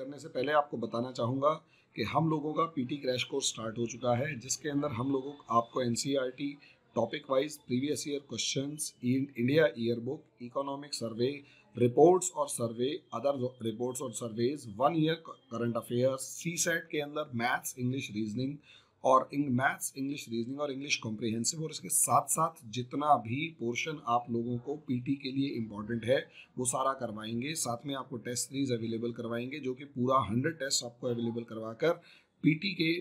करने से पहले आपको बताना चाहूँगा कि हम लोगों का पीटी क्रैश कोर्स स्टार्ट हो चुका है जिसके अंदर हम लोगों आपको एन topic wise previous year question India year book economic survey reports और सर्वे अदर रिपोर्ट्स और surveys one year current affairs CSAT के अंदर मैथ्स इंग्लिश रीजनिंग और मैथ्स इंग्लिश रीजनिंग और इंग्लिश कॉम्प्रिहेंसिव और इसके साथ साथ जितना भी पोर्शन आप लोगों को पीटी के लिए इम्पॉर्टेंट है वो सारा करवाएंगे साथ में आपको टेस्ट सीरीज अवेलेबल करवाएंगे जो कि पूरा हंड्रेड टेस्ट आपको अवेलेबल करवा कर पी के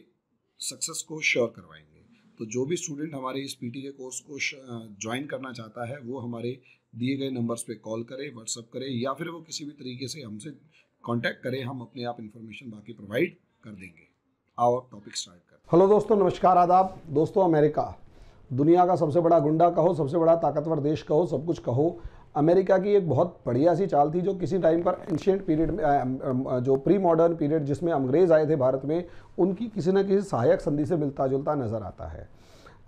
सक्सेस को श्योर करवाएंगे तो जो भी स्टूडेंट हमारे इस पी के कोर्स को ज्वाइन करना चाहता है वो हमारे दिए गए नंबर्स पे कॉल करें व्हाट्सअप करे या फिर वो किसी भी तरीके से हमसे कांटेक्ट करें हम अपने आप इन्फॉर्मेशन बाकी प्रोवाइड कर देंगे आओ टॉपिक स्टार्ट कर हेलो दोस्तों नमस्कार आदाब दोस्तों अमेरिका दुनिया का सबसे बड़ा गुंडा कहो सबसे बड़ा ताकतवर देश कहो सब कुछ कहो अमेरिका की एक बहुत बढ़िया सी चाल थी जो किसी टाइम पर एंशियंट पीरियड में जो प्री मॉडर्न पीरियड जिसमें अंग्रेज़ आए थे भारत में उनकी किसी न किसी सहायक संधि से मिलता जुलता नज़र आता है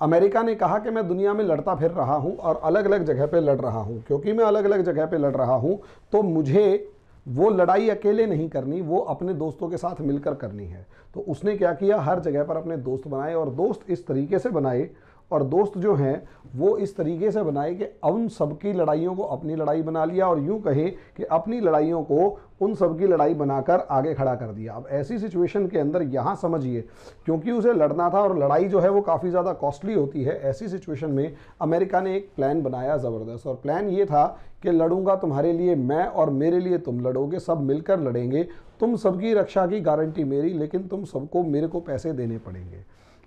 अमेरिका ने कहा कि मैं दुनिया में लड़ता फिर रहा हूँ और अलग अलग जगह पे लड़ रहा हूँ क्योंकि मैं अलग अलग जगह पे लड़ रहा हूँ तो मुझे वो लड़ाई अकेले नहीं करनी वो अपने दोस्तों के साथ मिलकर करनी है तो उसने क्या किया हर जगह पर अपने दोस्त बनाए और दोस्त इस तरीके से बनाए और दोस्त जो हैं वो इस तरीके से बनाए कि उन सबकी लड़ाइयों को अपनी लड़ाई बना लिया और यूँ कहे कि अपनी लड़ाइयों को उन सबकी लड़ाई बनाकर आगे खड़ा कर दिया अब ऐसी सिचुएशन के अंदर यहाँ समझिए क्योंकि उसे लड़ना था और लड़ाई जो है वो काफ़ी ज़्यादा कॉस्टली होती है ऐसी सिचुएशन में अमेरिका ने एक प्लान बनाया ज़बरदस्त और प्लान ये था कि लड़ूंगा तुम्हारे लिए मैं और मेरे लिए तुम लड़ोगे सब मिलकर लड़ेंगे तुम सबकी रक्षा की गारंटी मेरी लेकिन तुम सबको मेरे को पैसे देने पड़ेंगे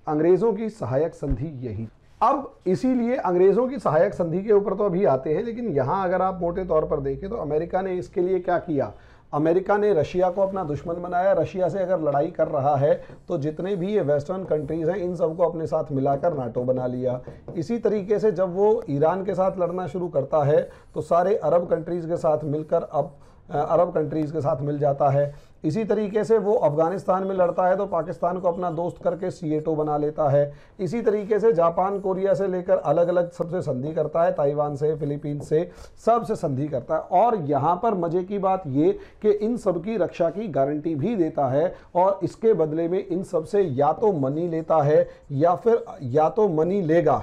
अंग्रेज़ों की सहायक संधि यही अब इसीलिए अंग्रेज़ों की सहायक संधि के ऊपर तो अभी आते हैं लेकिन यहाँ अगर आप मोटे तौर पर देखें तो अमेरिका ने इसके लिए क्या किया अमेरिका ने रशिया को अपना दुश्मन बनाया रशिया से अगर लड़ाई कर रहा है तो जितने भी ये वेस्टर्न कंट्रीज़ हैं इन सबको अपने साथ मिलाकर नाटो बना लिया इसी तरीके से जब वो ईरान के साथ लड़ना शुरू करता है तो सारे अरब कंट्रीज़ के साथ मिलकर अब अरब कंट्रीज़ के साथ मिल जाता है इसी तरीके से वो अफ़गानिस्तान में लड़ता है तो पाकिस्तान को अपना दोस्त करके सीएटो बना लेता है इसी तरीके से जापान कोरिया से लेकर अलग अलग सबसे संधि करता है ताइवान से फिलीपींस से सबसे संधि करता है और यहाँ पर मज़े की बात ये कि इन सब की रक्षा की गारंटी भी देता है और इसके बदले में इन सबसे या तो मनी लेता है या फिर या तो मनी लेगा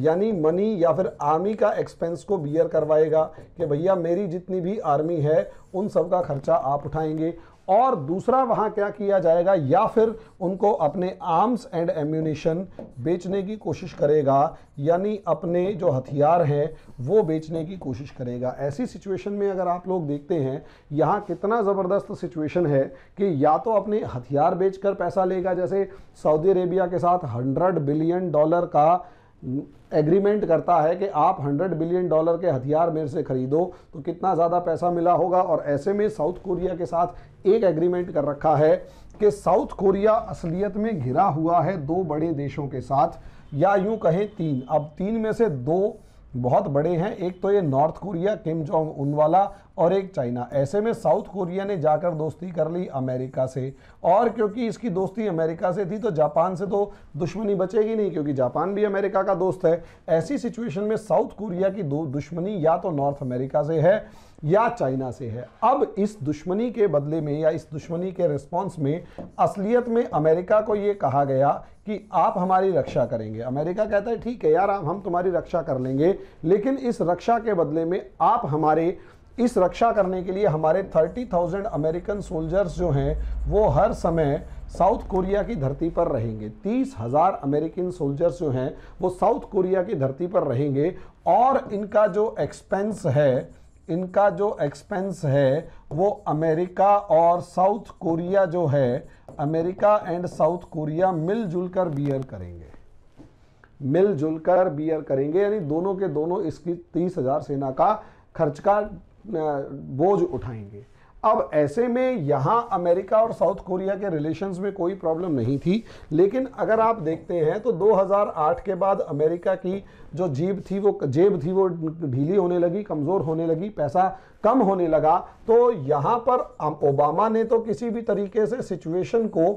यानी मनी या फिर आर्मी का एक्सपेंस को बियर करवाएगा कि भैया मेरी जितनी भी आर्मी है उन सब का खर्चा आप उठाएंगे और दूसरा वहाँ क्या किया जाएगा या फिर उनको अपने आर्म्स एंड एम्यूनेशन बेचने की कोशिश करेगा यानी अपने जो हथियार हैं वो बेचने की कोशिश करेगा ऐसी सिचुएशन में अगर आप लोग देखते हैं यहाँ कितना ज़बरदस्त सिचुएशन है कि या तो अपने हथियार बेचकर पैसा लेगा जैसे सऊदी अरेबिया के साथ हंड्रेड बिलियन डॉलर का एग्रीमेंट करता है कि आप 100 बिलियन डॉलर के हथियार मेरे से खरीदो तो कितना ज़्यादा पैसा मिला होगा और ऐसे में साउथ कोरिया के साथ एक एग्रीमेंट कर रखा है कि साउथ कोरिया असलियत में घिरा हुआ है दो बड़े देशों के साथ या यूं कहें तीन अब तीन में से दो बहुत बड़े हैं एक तो ये north Korea Kim Jong Un वाला और एक चाइना ऐसे में साउथ कोरिया ने जाकर दोस्ती कर ली अमेरिका से और क्योंकि इसकी दोस्ती अमेरिका से थी तो जापान से तो दुश्मनी बचेगी नहीं क्योंकि जापान भी अमेरिका का दोस्त है ऐसी सिचुएशन में साउथ कोरिया की दुश्मनी या तो नॉर्थ अमेरिका से है या चाइना से है अब इस दुश्मनी के बदले में या इस दुश्मनी के रिस्पांस में असलियत में अमेरिका को ये कहा गया कि आप हमारी रक्षा करेंगे अमेरिका कहता है ठीक है यार हम तुम्हारी रक्षा कर लेंगे लेकिन इस रक्षा के बदले में आप हमारे इस रक्षा करने के लिए हमारे 30,000 अमेरिकन सोल्जर्स जो हैं वो हर समय साउथ कोरिया की धरती पर रहेंगे तीस हज़ार अमेरिकन सोल्जर्स जो हैं वो साउथ कोरिया की धरती पर रहेंगे और इनका जो एक्सपेंस है इनका जो एक्सपेंस है वो अमेरिका और साउथ कोरिया जो है अमेरिका एंड साउथ कोरिया मिलजुल कर बियर करेंगे मिलजुल कर बियर करेंगे यानी दोनों के दोनों इसकी तीस हज़ार सेना का खर्च का बोझ उठाएंगे अब ऐसे में यहाँ अमेरिका और साउथ कोरिया के रिलेशंस में कोई प्रॉब्लम नहीं थी लेकिन अगर आप देखते हैं तो 2008 के बाद अमेरिका की जो जीब थी वो जेब थी वो ढीली होने लगी कमज़ोर होने लगी पैसा कम होने लगा तो यहाँ पर ओबामा ने तो किसी भी तरीके से सिचुएशन को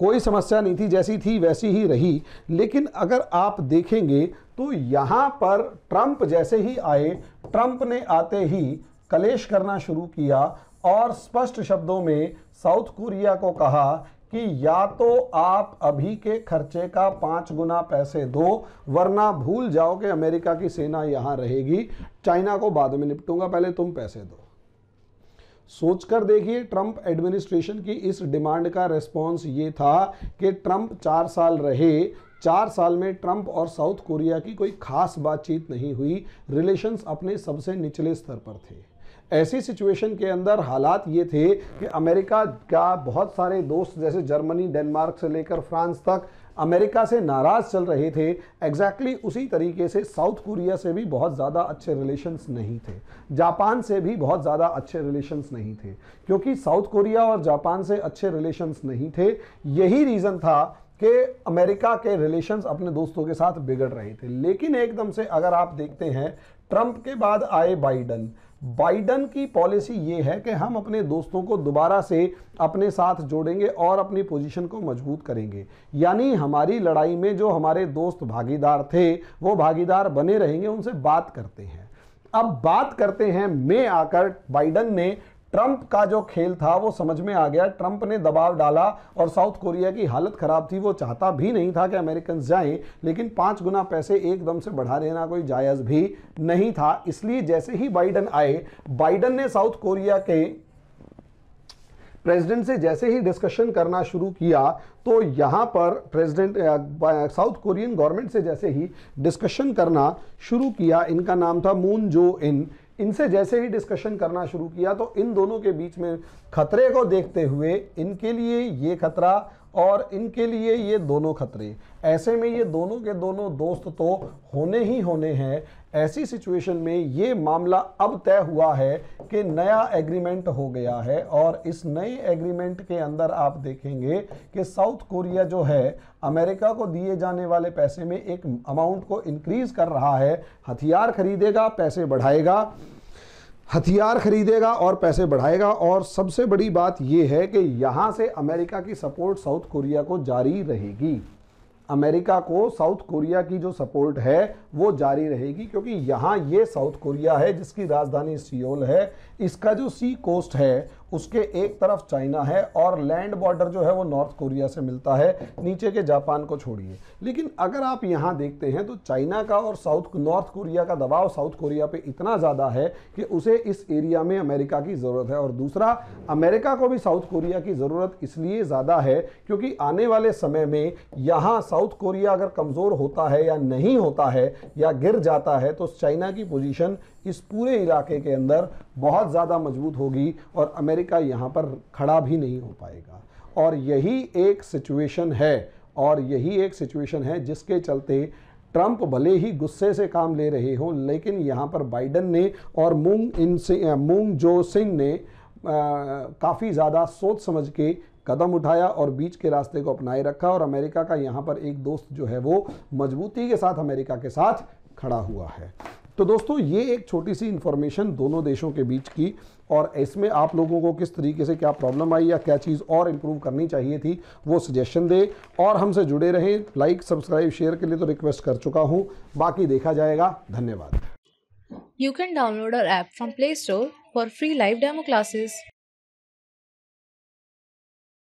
कोई समस्या नहीं थी जैसी थी वैसी ही रही लेकिन अगर आप देखेंगे तो यहाँ पर ट्रंप जैसे ही आए ट्रंप ने आते ही कलेश करना शुरू किया और स्पष्ट शब्दों में साउथ कोरिया को कहा कि या तो आप अभी के खर्चे का पाँच गुना पैसे दो वरना भूल जाओ कि अमेरिका की सेना यहाँ रहेगी चाइना को बाद में निपटूंगा पहले तुम पैसे दो सोचकर देखिए ट्रंप एडमिनिस्ट्रेशन की इस डिमांड का रेस्पॉन्स ये था कि ट्रंप चार साल रहे चार साल में ट्रंप और साउथ कोरिया की कोई खास बातचीत नहीं हुई रिलेशंस अपने सबसे निचले स्तर पर थे ऐसी सिचुएशन के अंदर हालात ये थे कि अमेरिका का बहुत सारे दोस्त जैसे जर्मनी डेनमार्क से लेकर फ्रांस तक अमेरिका से नाराज़ चल रहे थे एग्जैक्टली exactly उसी तरीके से साउथ कोरिया से भी बहुत ज़्यादा अच्छे रिलेशंस नहीं थे जापान से भी बहुत ज़्यादा अच्छे रिलेशंस नहीं थे क्योंकि साउथ कोरिया और जापान से अच्छे रिलेशंस नहीं थे यही रीज़न था कि अमेरिका के रिलेशंस अपने दोस्तों के साथ बिगड़ रहे थे लेकिन एकदम से अगर आप देखते हैं ट्रंप के बाद आए बाइडन बाइडन की पॉलिसी ये है कि हम अपने दोस्तों को दोबारा से अपने साथ जोड़ेंगे और अपनी पोजीशन को मजबूत करेंगे यानी हमारी लड़ाई में जो हमारे दोस्त भागीदार थे वो भागीदार बने रहेंगे उनसे बात करते हैं अब बात करते हैं मैं आकर बाइडन ने ट्रंप का जो खेल था वो समझ में आ गया ट्रंप ने दबाव डाला और साउथ कोरिया की हालत ख़राब थी वो चाहता भी नहीं था कि अमेरिकन जाएं लेकिन पाँच गुना पैसे एकदम से बढ़ा देना कोई जायज़ भी नहीं था इसलिए जैसे ही बाइडन आए बाइडन ने साउथ कोरिया के प्रेसिडेंट से जैसे ही डिस्कशन करना शुरू किया तो यहाँ पर प्रेसिडेंट साउथ कोरियन गवर्नमेंट से जैसे ही डिस्कशन करना शुरू किया इनका नाम था मून जो इन इनसे जैसे ही डिस्कशन करना शुरू किया तो इन दोनों के बीच में खतरे को देखते हुए इनके लिए ये खतरा और इनके लिए ये दोनों खतरे ऐसे में ये दोनों के दोनों दोस्त तो होने ही होने हैं ऐसी सिचुएशन में ये मामला अब तय हुआ है कि नया एग्रीमेंट हो गया है और इस नए एग्रीमेंट के अंदर आप देखेंगे कि साउथ कोरिया जो है अमेरिका को दिए जाने वाले पैसे में एक अमाउंट को इंक्रीज़ कर रहा है हथियार खरीदेगा पैसे बढ़ाएगा हथियार खरीदेगा और पैसे बढ़ाएगा और सबसे बड़ी बात यह है कि यहाँ से अमेरिका की सपोर्ट साउथ कोरिया को जारी रहेगी अमेरिका को साउथ कोरिया की जो सपोर्ट है वो जारी रहेगी क्योंकि यहाँ ये साउथ कोरिया है जिसकी राजधानी सियोल है इसका जो सी कोस्ट है उसके एक तरफ चाइना है और लैंड बॉर्डर जो है वो नॉर्थ कोरिया से मिलता है नीचे के जापान को छोड़िए लेकिन अगर आप यहाँ देखते हैं तो चाइना का और साउथ नॉर्थ कोरिया का दबाव साउथ कोरिया पे इतना ज़्यादा है कि उसे इस एरिया में अमेरिका की ज़रूरत है और दूसरा अमेरिका को भी साउथ कोरिया की ज़रूरत इसलिए ज़्यादा है क्योंकि आने वाले समय में यहाँ साउथ कोरिया अगर कमज़ोर होता है या नहीं होता है या गिर जाता है तो चाइना की पोजीशन इस पूरे इलाके के अंदर बहुत ज़्यादा मजबूत होगी और अमेरिका यहाँ पर खड़ा भी नहीं हो पाएगा और यही एक सिचुएशन है और यही एक सिचुएशन है जिसके चलते ट्रंप भले ही गुस्से से काम ले रहे हों लेकिन यहाँ पर बाइडन ने और मूंग इन मूंग जो सिंह ने काफ़ी ज़्यादा सोच समझ के कदम उठाया और बीच के रास्ते को अपनाए रखा और अमेरिका का यहाँ पर एक दोस्त जो है वो मजबूती के साथ अमेरिका के साथ खड़ा हुआ है तो दोस्तों ये एक छोटी सी इन्फॉर्मेशन दोनों देशों के बीच की और इसमें आप लोगों को किस तरीके से क्या प्रॉब्लम आई या क्या चीज़ और इम्प्रूव करनी चाहिए थी वो सजेशन दे और हमसे जुड़े रहें लाइक सब्सक्राइब शेयर के लिए तो रिक्वेस्ट कर चुका हूँ बाकी देखा जाएगा धन्यवाद you can download our app from play store for free live demo classes